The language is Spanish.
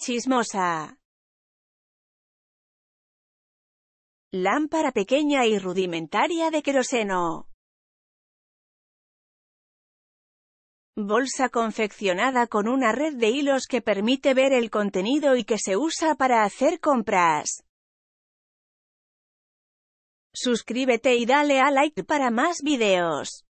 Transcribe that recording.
Chismosa. Lámpara pequeña y rudimentaria de queroseno. Bolsa confeccionada con una red de hilos que permite ver el contenido y que se usa para hacer compras. Suscríbete y dale a like para más videos.